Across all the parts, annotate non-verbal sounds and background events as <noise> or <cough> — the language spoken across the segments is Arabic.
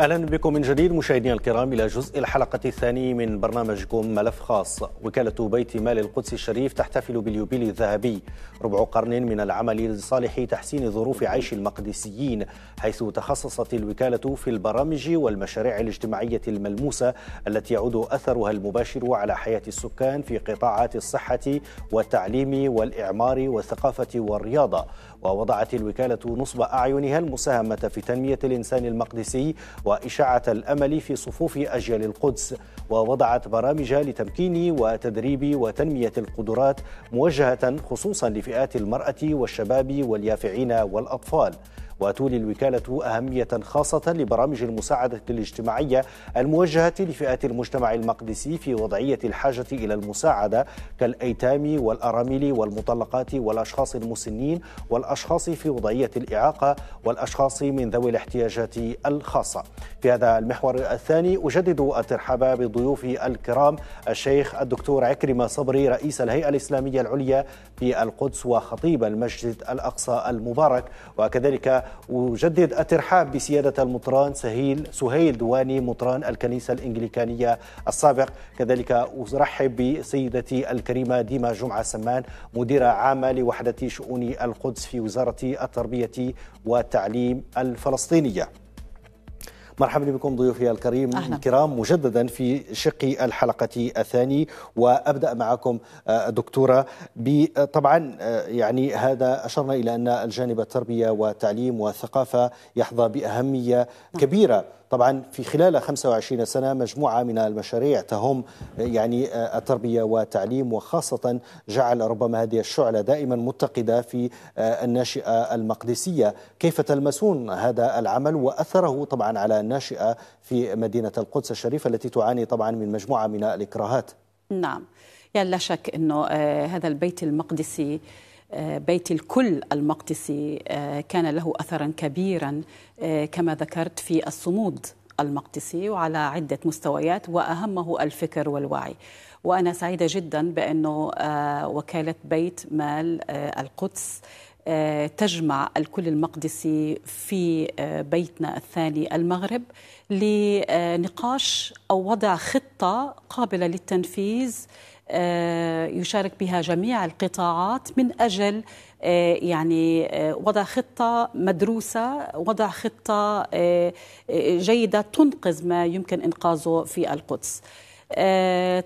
اهلا بكم من جديد مشاهدينا الكرام الى جزء الحلقه الثاني من برنامجكم ملف خاص وكاله بيت مال القدس الشريف تحتفل باليوبيل الذهبي ربع قرن من العمل لصالح تحسين ظروف عيش المقدسيين حيث تخصصت الوكاله في البرامج والمشاريع الاجتماعيه الملموسه التي يعود اثرها المباشر على حياه السكان في قطاعات الصحه والتعليم والاعمار والثقافه والرياضه ووضعت الوكالة نصب أعينها المساهمة في تنمية الإنسان المقدسي وإشاعة الأمل في صفوف أجيال القدس ووضعت برامج لتمكين وتدريب وتنمية القدرات موجهة خصوصا لفئات المرأة والشباب واليافعين والأطفال وتولي الوكالة أهمية خاصة لبرامج المساعدة الاجتماعية الموجهة لفئات المجتمع المقدسي في وضعية الحاجة إلى المساعدة كالأيتام والأرامل والمطلقات والأشخاص المسنين والأشخاص في وضعية الإعاقة والأشخاص من ذوي الاحتياجات الخاصة في هذا المحور الثاني أجدد الترحاب بضيوفي الكرام الشيخ الدكتور عكرمة صبري رئيس الهيئة الإسلامية العليا في القدس وخطيب المسجد الأقصى المبارك وكذلك وجدد الترحاب بسيادة المطران سهيل سهيل دواني مطران الكنيسة الإنجليكانية السابق كذلك أرحب بسيدتي الكريمة ديما جمعة سمان مديرة عامة لوحدة شؤون القدس في وزارة التربية والتعليم الفلسطينية مرحبا بكم ضيوفي الكريم أهلا. الكرام مجددا في شق الحلقة الثاني وأبدأ معكم آه، دكتورة طبعا آه، يعني هذا أشرنا إلى أن الجانب التربية والتعليم والثقافة يحظى بأهمية نعم. كبيرة طبعا في خلال 25 سنة مجموعة من المشاريع تهم يعني آه، التربية والتعليم وخاصة جعل ربما هذه الشعلة دائما متقدة في آه، الناشئة المقدسية كيف تلمسون هذا العمل وأثره طبعا على الناشئة في مدينة القدس الشريفة التي تعاني طبعا من مجموعة من الإكراهات نعم يعني لا شك أنه آه، هذا البيت المقدسي بيت الكل المقدسي آه، كان له اثرا كبيرا آه، كما ذكرت في الصمود المقدسي وعلى عده مستويات واهمه الفكر والوعي. وانا سعيده جدا بانه آه، وكاله بيت مال القدس تجمع الكل المقدسي في بيتنا الثاني المغرب لنقاش او وضع خطه قابله للتنفيذ آه، يشارك بها جميع القطاعات من اجل آه، يعني آه، وضع خطه مدروسه وضع خطه جيده تنقذ ما يمكن انقاذه في القدس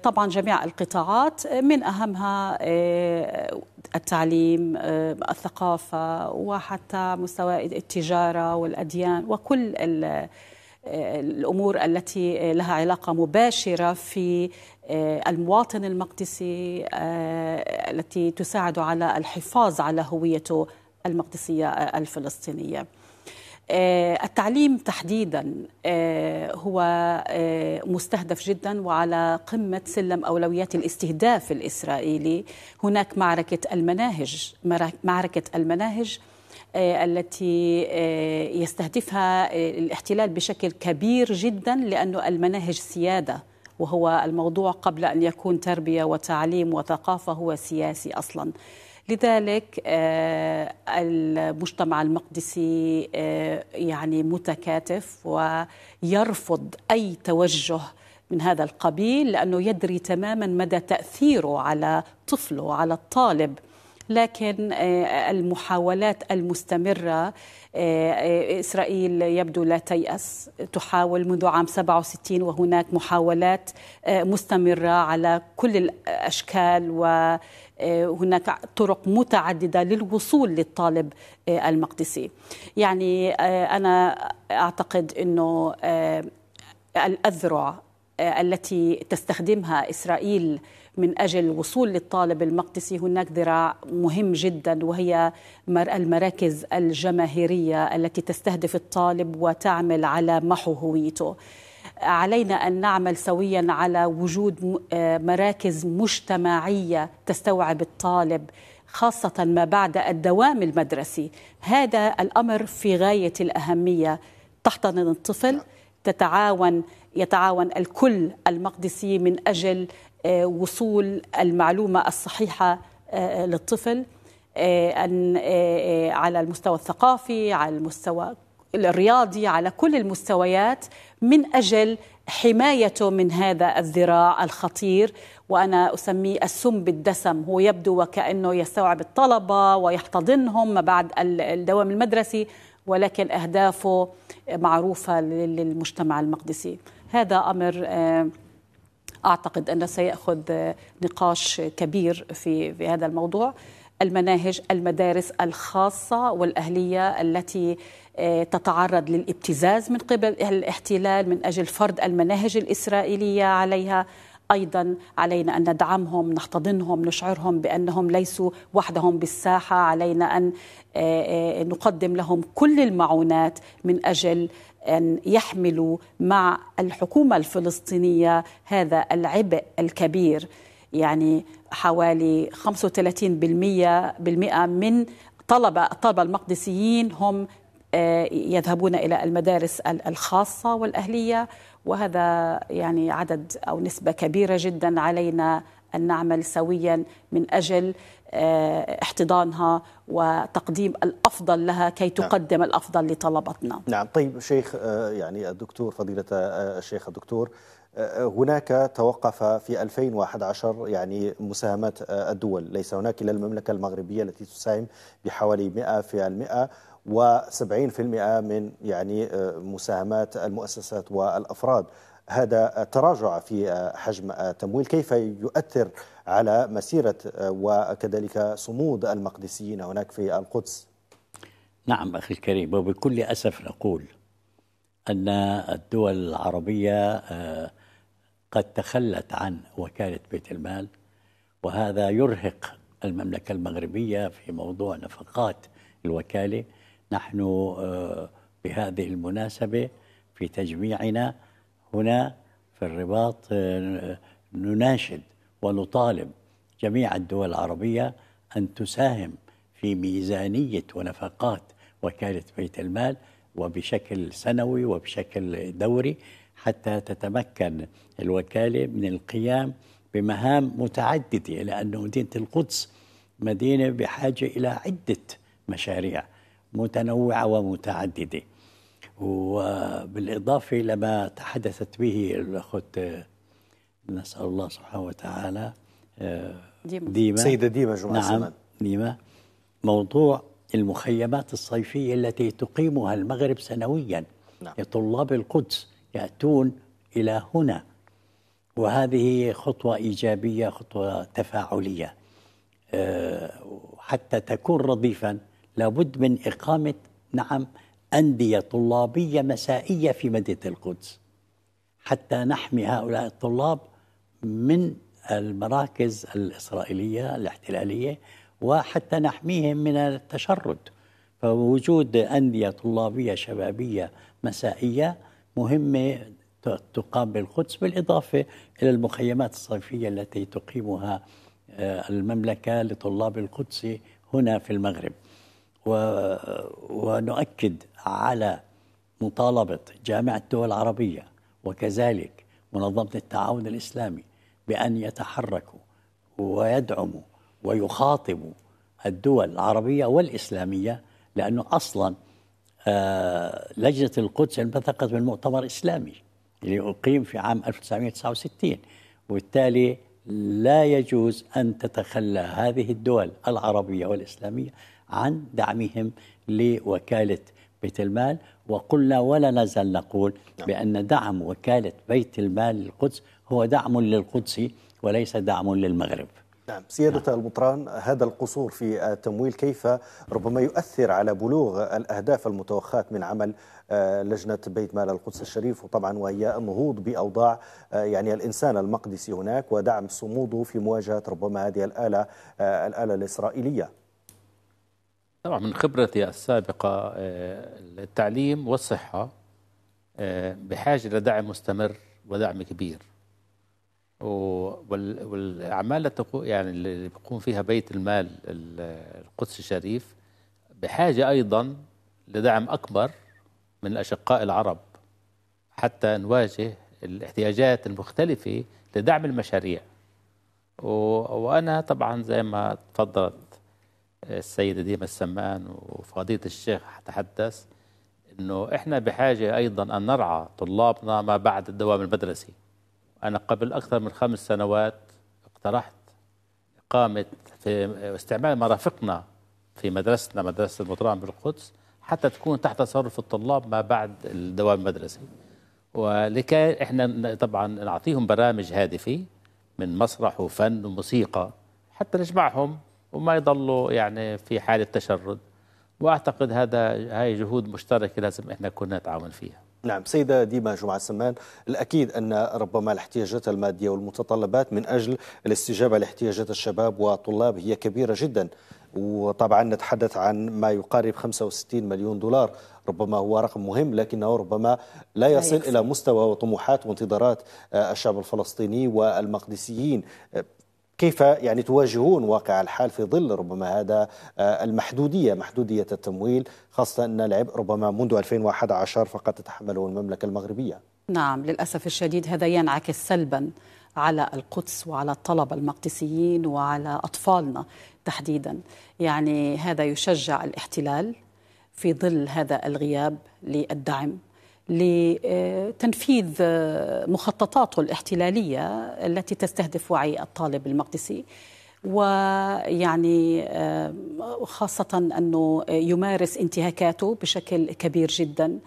طبعا جميع القطاعات من اهمها التعليم الثقافه وحتى مستوى التجاره والاديان وكل الامور التي لها علاقه مباشره في آه، المواطن المقدسي آه، التي تساعد على الحفاظ على هويته المقدسيه آه، الفلسطينيه. التعليم تحديدا هو مستهدف جدا وعلى قمه سلم اولويات الاستهداف الاسرائيلي هناك معركه المناهج معركه المناهج آه، التي آه، يستهدفها آه، الاحتلال بشكل كبير جدا لأنه المناهج سيادة وهو الموضوع قبل أن يكون تربية وتعليم وثقافة هو سياسي أصلا لذلك المجتمع المقدسي يعني متكاتف ويرفض أي توجه من هذا القبيل لأنه يدري تماما مدى تأثيره على طفله على الطالب لكن آه، المحاولات المستمرة آه، آه، إسرائيل يبدو لا تيأس تحاول منذ عام 67 وهناك محاولات مستمرة على كل الأشكال وهناك طرق متعددة للوصول للطالب المقدسي يعني أنا أعتقد أنه الأذرع التي تستخدمها اسرائيل من اجل الوصول للطالب المقدسي هناك ذراع مهم جدا وهي المراكز الجماهيريه التي تستهدف الطالب وتعمل على محو هويته. علينا ان نعمل سويا على وجود آه، مراكز مجتمعيه تستوعب الطالب خاصه ما بعد الدوام المدرسي. هذا الامر في غايه الاهميه تحتضن الطفل تتعاون يتعاون الكل المقدسي من اجل آه، وصول المعلومه الصحيحه آه، للطفل آه، ان على المستوى الثقافي على المستوى الرياضي على كل المستويات من اجل حمايته من هذا الذراع الخطير وانا اسميه السم بالدسم هو يبدو وكانه يستوعب الطلبه ويحتضنهم بعد الدوام المدرسي ولكن أهدافه معروفة للمجتمع المقدسي هذا أمر آه، أعتقد أنه سيأخذ آه، نقاش كبير في, في هذا الموضوع المناهج المدارس الخاصة والأهلية التي آه، تتعرض للابتزاز من قبل الاحتلال من أجل فرض المناهج الإسرائيلية عليها ايضا علينا ان ندعمهم نحتضنهم نشعرهم بانهم ليسوا وحدهم بالساحه علينا ان آه، آه، نقدم لهم كل المعونات من اجل ان يحملوا مع الحكومه الفلسطينيه هذا العبء الكبير يعني حوالي 35% بالمئة من طلبة الطلبة المقدسيين هم آه، يذهبون إلى المدارس الخاصة والأهلية وهذا يعني عدد أو نسبة كبيرة جدا علينا أن نعمل سويا من أجل آه، احتضانها وتقديم الافضل لها كي نعم. تقدم نعم. الافضل لطلبتنا. نعم طيب شيخ آه، يعني الدكتور فضيله آه، الشيخ الدكتور هناك توقف في 2011 يعني مساهمات آه، الدول ليس هناك إلا المملكة المغربية التي تساهم بحوالي 100% و70% من يعني آه، مساهمات المؤسسات والأفراد هذا تراجع في آه، حجم التمويل كيف يؤثر على مسيرة وكذلك صمود المقدسيين هناك في القدس نعم أخي الكريم وبكل أسف نقول أن الدول العربية قد تخلت عن وكالة بيت المال وهذا يرهق المملكة المغربية في موضوع نفقات الوكالة نحن آه، بهذه المناسبة في تجميعنا هنا في الرباط آه، نناشد ونطالب جميع الدول العربية أن تساهم في ميزانية ونفقات وكالة بيت المال وبشكل سنوي وبشكل دوري حتى تتمكن الوكالة من القيام بمهام متعددة لأن مدينة القدس مدينة بحاجة إلى عدة مشاريع متنوعة ومتعددة وبالإضافة لما تحدثت به الأخت نسأل الله سبحانه وتعالى آه، ديما, ديما سيدة ديما جمعة نعم ديما موضوع المخيمات الصيفية التي تقيمها المغرب سنويا نعم. لطلاب القدس يأتون إلى هنا وهذه خطوة إيجابية خطوة تفاعلية آه، حتى تكون رضيفا لابد من إقامة نعم أندية طلابية مسائية في مدينة القدس حتى نحمي هؤلاء الطلاب من المراكز الإسرائيلية الاحتلالية وحتى نحميهم من التشرد فوجود أندية طلابية شبابية مسائية مهمة تقام بالقدس بالإضافة إلى المخيمات الصيفية التي تقيمها آه، المملكة لطلاب القدس هنا في المغرب ونؤكد على مطالبة جامعة الدول العربية وكذلك منظمة التعاون الإسلامي بأن يتحركوا ويدعموا ويخاطبوا الدول العربية والإسلامية لأنه أصلا آه، لجنة القدس انبثقت من مؤتمر إسلامي اللي أقيم في عام 1969 وبالتالي لا يجوز أن تتخلى هذه الدول العربية والإسلامية عن دعمهم لوكالة بيت المال وقلنا ولا نزال نقول نعم. بأن دعم وكالة بيت المال للقدس هو دعم للقدس وليس دعم للمغرب نعم سيادة نعم. المطران هذا القصور في التمويل كيف ربما يؤثر على بلوغ الأهداف المتوخاة من عمل آه، لجنة بيت مال القدس الشريف وطبعا وهي النهوض بأوضاع آه، يعني الإنسان المقدسي هناك ودعم صموده في مواجهة ربما هذه الآلة آه، الآلة الإسرائيلية طبعا من خبرتي السابقة التعليم والصحة بحاجة لدعم مستمر ودعم كبير والاعمال يعني اللي بيقوم فيها بيت المال القدس الشريف بحاجه ايضا لدعم اكبر من الاشقاء العرب حتى نواجه الاحتياجات المختلفه لدعم المشاريع وانا طبعا زي ما تفضلت السيده ديما السمان وفضيله الشيخ تحدث انه احنا بحاجه ايضا ان نرعى طلابنا ما بعد الدوام المدرسي أنا قبل أكثر من خمس سنوات اقترحت إقامة في استعمال مرافقنا في مدرستنا مدرسة المطران بالقدس حتى تكون تحت تصرف الطلاب ما بعد الدوام المدرسي ولكي احنا طبعا نعطيهم برامج هادفه من مسرح وفن وموسيقى حتى نجمعهم وما يضلوا يعني في حاله تشرد واعتقد هذا هاي جهود مشتركه لازم احنا كنا نتعاون فيها نعم سيدة ديما جمعة سمان الأكيد أن ربما الاحتياجات المادية والمتطلبات من أجل الاستجابة لاحتياجات الشباب والطلاب هي كبيرة جدا وطبعا نتحدث عن ما يقارب 65 مليون دولار ربما هو رقم مهم لكنه ربما لا يصل إلى مستوى وطموحات وانتظارات آه، الشعب الفلسطيني والمقدسيين كيف يعني تواجهون واقع الحال في ظل ربما هذا آه، المحدوديه محدوديه التمويل خاصه ان العبء ربما منذ 2011 فقط تتحمله المملكه المغربيه. نعم للاسف الشديد هذا ينعكس سلبا على القدس وعلى الطلبه المقدسيين وعلى اطفالنا تحديدا، يعني هذا يشجع الاحتلال في ظل هذا الغياب للدعم لتنفيذ مخططاته الاحتلالية التي تستهدف وعي الطالب المقدسي ويعني آه، خاصة أنه يمارس انتهاكاته بشكل كبير جدا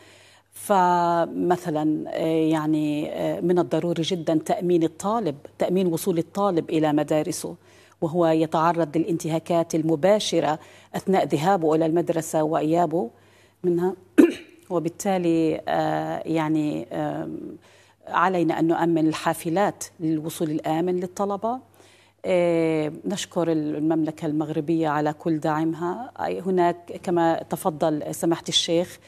فمثلا آه، يعني آه، من الضروري جدا تأمين الطالب تأمين وصول الطالب إلى مدارسه وهو يتعرض للانتهاكات المباشرة أثناء ذهابه إلى المدرسة وإيابه منها <coughs> وبالتالي آه، يعني آه، علينا أن نؤمن الحافلات للوصول الآمن للطلبة آه، نشكر المملكة المغربية على كل دعمها هناك كما تفضل سمحت الشيخ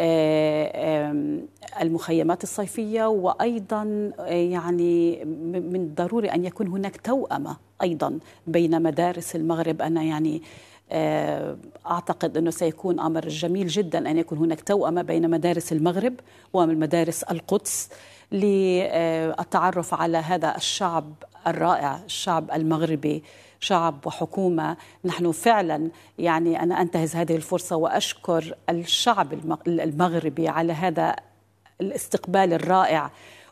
آه، المخيمات الصيفية وأيضا آه، يعني من الضروري أن يكون هناك توأمة أيضا بين مدارس المغرب أنا يعني آه، أعتقد أنه سيكون أمر جميل جدا أن يكون هناك توأمة بين مدارس المغرب ومدارس القدس للتعرف على هذا الشعب الرائع الشعب المغربي شعب وحكومه نحن فعلا يعني انا انتهز هذه الفرصه واشكر الشعب المغربي على هذا الاستقبال الرائع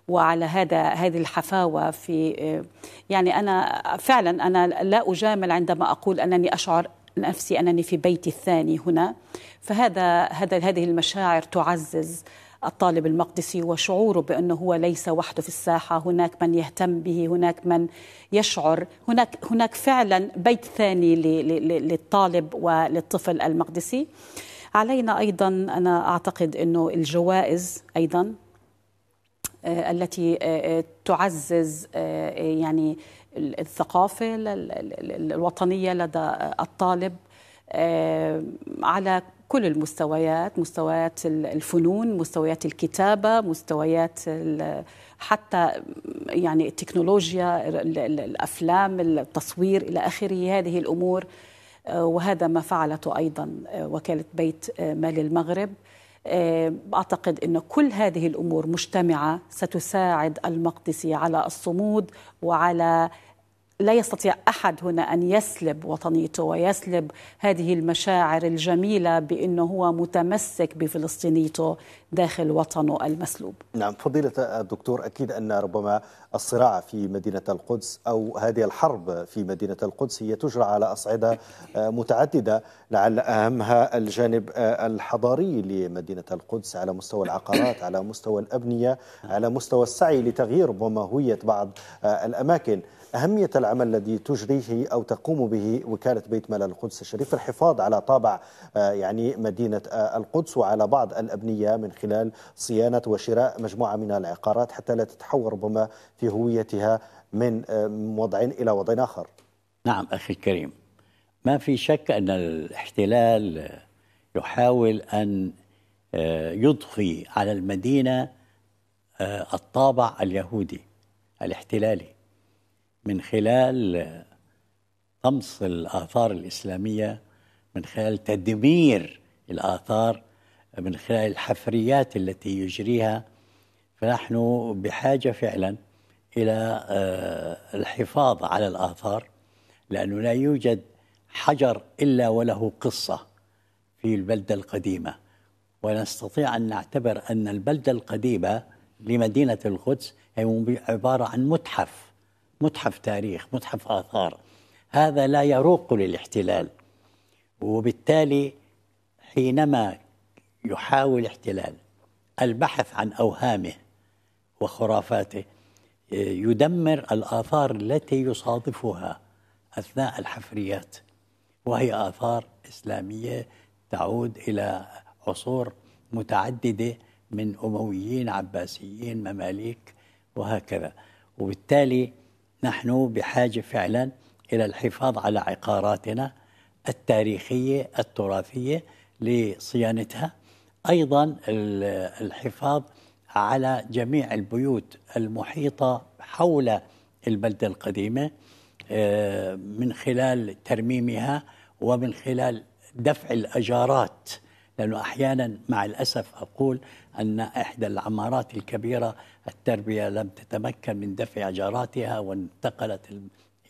وعلى هذا هذه الحفاوه في يعني انا فعلا انا لا اجامل عندما اقول انني اشعر نفسي انني في بيتي الثاني هنا فهذا هذا هذه المشاعر تعزز الطالب المقدسي وشعوره بأنه هو ليس وحده في الساحة هناك من يهتم به هناك من يشعر هناك, هناك فعلا بيت ثاني للطالب وللطفل المقدسي علينا أيضا أنا أعتقد أنه الجوائز أيضا آه، التي آه، آه، تعزز يعني الثقافة الوطنية لدى الطالب على كل المستويات مستويات الفنون مستويات الكتابة مستويات حتى يعني التكنولوجيا الأفلام التصوير إلى آخره هذه الأمور آه، وهذا ما فعلته أيضا آه، وكالة بيت آه، مال المغرب أعتقد أن كل هذه الأمور مجتمعة ستساعد المقدسي على الصمود وعلى لا يستطيع احد هنا ان يسلب وطنيته ويسلب هذه المشاعر الجميله بانه هو متمسك بفلسطينيته داخل وطنه المسلوب. نعم فضيله الدكتور اكيد ان ربما الصراع في مدينه القدس او هذه الحرب في مدينه القدس هي تجرى على اصعده متعدده لعل اهمها الجانب الحضاري لمدينه القدس على مستوى العقارات على مستوى الابنيه على مستوى السعي لتغيير ربما هويه بعض الاماكن. أهمية العمل الذي تجريه أو تقوم به وكالة بيت مال القدس الشريف الحفاظ على طابع آه، يعني مدينة آه، القدس وعلى بعض الأبنية من خلال صيانة وشراء مجموعة من العقارات حتى لا تتحول ربما في هويتها من آه، وضع إلى وضع آخر نعم أخي الكريم ما في شك أن الاحتلال يحاول أن يضفي على المدينة الطابع اليهودي الاحتلالي من خلال طمس الآثار الإسلامية من خلال تدمير الآثار من خلال الحفريات التي يجريها فنحن بحاجة فعلا إلى آه، الحفاظ على الآثار لأنه لا يوجد حجر إلا وله قصة في البلدة القديمة ونستطيع أن نعتبر أن البلدة القديمة لمدينة القدس هي عبارة عن متحف متحف تاريخ متحف آثار هذا لا يروق للاحتلال وبالتالي حينما يحاول احتلال البحث عن أوهامه وخرافاته يدمر الآثار التي يصادفها أثناء الحفريات وهي آثار إسلامية تعود إلى عصور متعددة من أمويين عباسيين مماليك وهكذا وبالتالي نحن بحاجه فعلا الى الحفاظ على عقاراتنا التاريخيه التراثيه لصيانتها ايضا الحفاظ على جميع البيوت المحيطه حول البلده القديمه آه، من خلال ترميمها ومن خلال دفع الاجارات لأنه أحيانا مع الأسف أقول أن إحدى العمارات الكبيرة التربية لم تتمكن من دفع جاراتها وانتقلت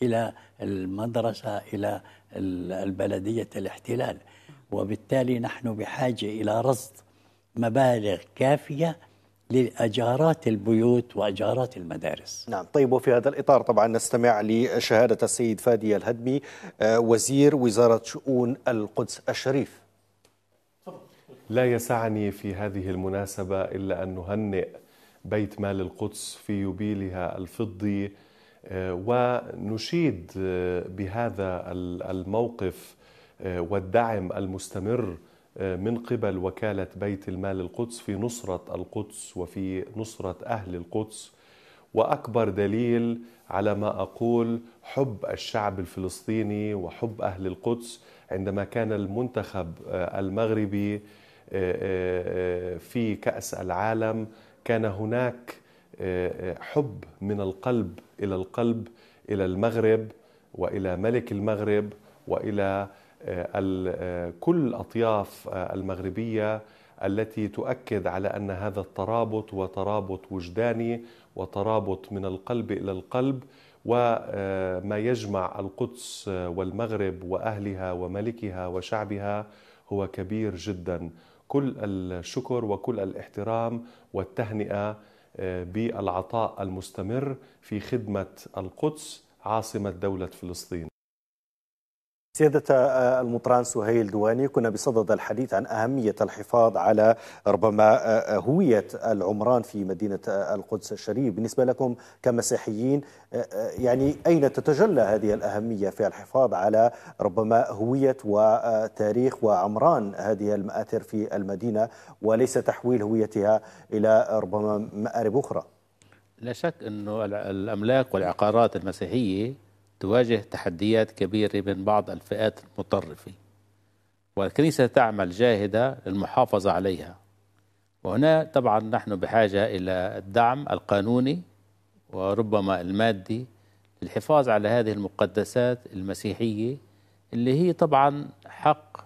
إلى المدرسة إلى البلدية الاحتلال وبالتالي نحن بحاجة إلى رصد مبالغ كافية لأجارات البيوت وأجارات المدارس نعم طيب وفي هذا الإطار طبعا نستمع لشهادة السيد فادي الهدمي آه، وزير وزارة شؤون القدس الشريف لا يسعني في هذه المناسبة إلا أن نهنئ بيت مال القدس في يوبيلها الفضي آه، ونشيد آه، بهذا الموقف آه، والدعم المستمر من قبل وكالة بيت المال القدس في نصرة القدس وفي نصرة أهل القدس وأكبر دليل على ما أقول حب الشعب الفلسطيني وحب أهل القدس عندما كان المنتخب المغربي آه، آه، آه، في كأس العالم كان هناك حب من القلب إلى القلب إلى المغرب وإلى ملك المغرب وإلى كل أطياف المغربية التي تؤكد على ان هذا الترابط وترابط وجداني وترابط من القلب الى القلب وما يجمع القدس والمغرب واهلها وملكها وشعبها هو كبير جدا كل الشكر وكل الاحترام والتهنئه آه، بالعطاء المستمر في خدمه القدس عاصمه دوله فلسطين سيادة آه، المطران سهيل دواني كنا بصدد الحديث عن أهمية الحفاظ على ربما آه، آه، هوية العمران في مدينة القدس الشريف بالنسبة لكم كمسيحيين يعني أين تتجلى هذه الأهمية في الحفاظ على ربما هوية وتاريخ وعمران هذه المآثر في المدينة وليس تحويل هويتها إلى ربما مآرب أخرى لا شك أن الأملاك والعقارات المسيحية تواجه تحديات كبيرة من بعض الفئات المتطرفة والكنيسة تعمل جاهدة للمحافظة عليها وهنا طبعا نحن بحاجة إلى الدعم القانوني وربما المادي للحفاظ على هذه المقدسات المسيحية اللي هي طبعا حق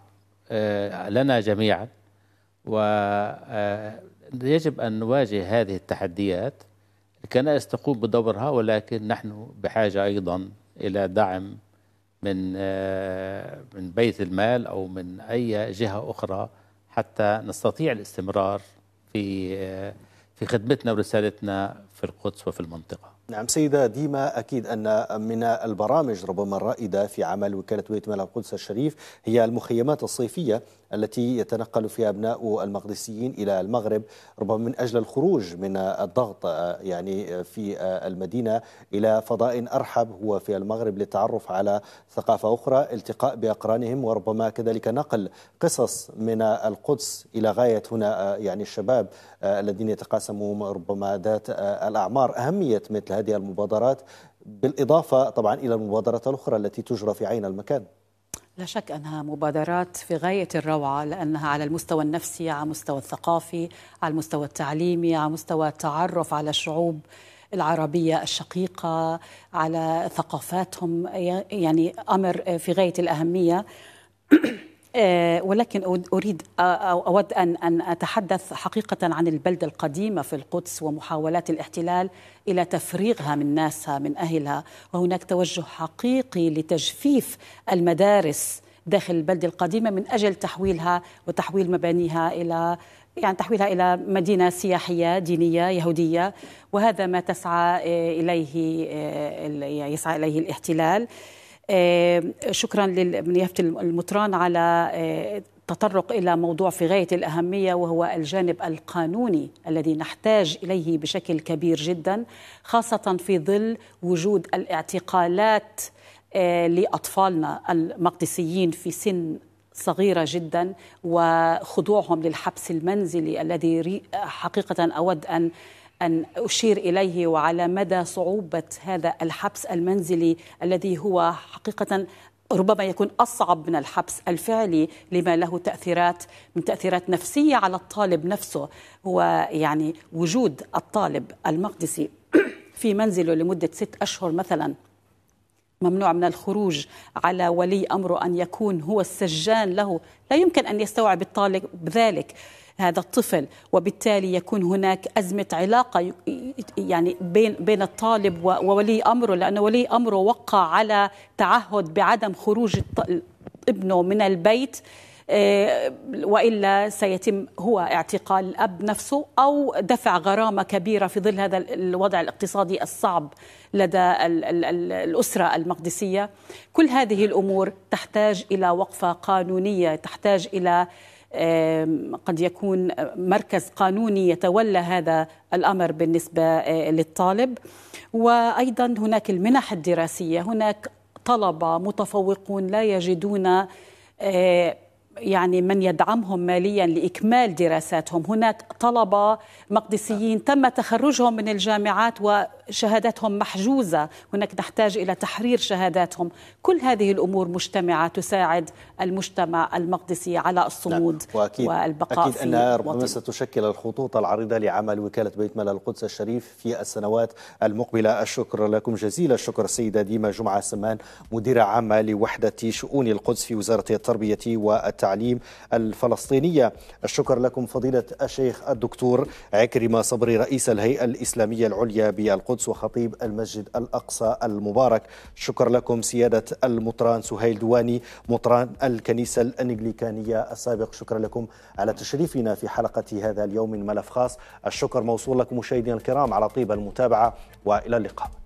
آه، لنا جميعا ويجب آه، أن نواجه هذه التحديات الكنائس تقوم بدورها ولكن نحن بحاجة أيضا الى دعم من آه، من بيت المال او من اي جهه اخرى حتى نستطيع الاستمرار في آه، في خدمتنا ورسالتنا في القدس وفي المنطقه. نعم سيدة ديما أكيد أن من البرامج ربما الرائدة في عمل وكالة بيت مال القدس الشريف هي المخيمات الصيفية التي يتنقل فيها أبناء المقدسيين إلى المغرب ربما من أجل الخروج من الضغط آه، يعني آه، في آه، المدينة إلى فضاء أرحب هو في المغرب للتعرف على ثقافة أخرى التقاء بأقرانهم وربما كذلك نقل قصص من القدس إلى غاية هنا يعني الشباب الذين يتقاسمون ربما ذات الأعمار أهمية مثل هذه المبادرات بالإضافة طبعا إلى المبادرات الأخرى التي تجرى في عين المكان لا شك انها مبادرات في غايه الروعه لانها على المستوى النفسي على المستوى الثقافي على المستوى التعليمي على مستوى التعرف على الشعوب العربية الشقيقة على ثقافاتهم يعني أمر في غاية الأهمية آه، ولكن أريد آه، أو أود أن أن أتحدث حقيقة عن البلدة القديمة في القدس ومحاولات الاحتلال إلى تفريغها من ناسها من أهلها وهناك توجه حقيقي لتجفيف المدارس داخل البلدة القديمة من أجل تحويلها وتحويل مبانيها إلى يعني تحويلها إلى مدينة سياحية دينية يهودية وهذا ما تسعى آه، إليه يسعى إليه الاحتلال آه، شكرا لمنيافة المطران على آه، التطرق الى موضوع في غايه الاهميه وهو الجانب القانوني الذي نحتاج اليه بشكل كبير جدا خاصه في ظل وجود الاعتقالات آه، لاطفالنا المقدسيين في سن صغيرة جدا وخضوعهم للحبس المنزلي الذي حقيقة أود أن أن أشير إليه وعلى مدى صعوبة هذا الحبس المنزلي الذي هو حقيقة ربما يكون أصعب من الحبس الفعلي لما له تأثيرات من تأثيرات نفسية على الطالب نفسه هو يعني وجود الطالب المقدسي <clears throat> في منزله لمدة ست أشهر مثلاً ممنوع من الخروج على ولي امره ان يكون هو السجان له، لا يمكن ان يستوعب الطالب بذلك هذا الطفل وبالتالي يكون هناك أزمة علاقة يعني بين بين الطالب وولي أمره لأن ولي أمره وقع على تعهد بعدم خروج ابنه من البيت آه، والا سيتم هو اعتقال الاب نفسه او دفع غرامه كبيره في ظل هذا الوضع الاقتصادي الصعب لدى الاسره المقدسيه كل هذه الامور تحتاج الى وقفه قانونيه تحتاج الى قد يكون مركز قانوني يتولى هذا الامر بالنسبه آه، للطالب وايضا هناك المنح الدراسيه هناك طلبه متفوقون لا يجدون آه، يعني من يدعمهم ماليا لاكمال دراساتهم هناك طلبه مقدسيين تم تخرجهم من الجامعات و شهاداتهم محجوزة هناك نحتاج إلى تحرير شهاداتهم كل هذه الأمور مجتمعة تساعد المجتمع المقدسي على نعم، الصمود نعم. وأكيد والبقاء أكيد أنها ربما ستشكل الخطوط العريضة لعمل وكالة بيت مال القدس الشريف في السنوات المقبلة الشكر لكم جزيل الشكر السيدة ديما جمعة سمان مديرة عامة لوحدة شؤون القدس في وزارة التربية والتعليم الفلسطينية الشكر لكم فضيلة الشيخ الدكتور عكرمة صبري رئيس الهيئة الإسلامية العليا بالقدس القدس وخطيب المسجد الأقصى المبارك شكر لكم سيادة المطران سهيل دواني مطران الكنيسة الأنجليكانية السابق شكرا لكم على تشريفنا في حلقة هذا اليوم من ملف خاص الشكر موصول لكم مشاهدينا الكرام على طيب المتابعة وإلى اللقاء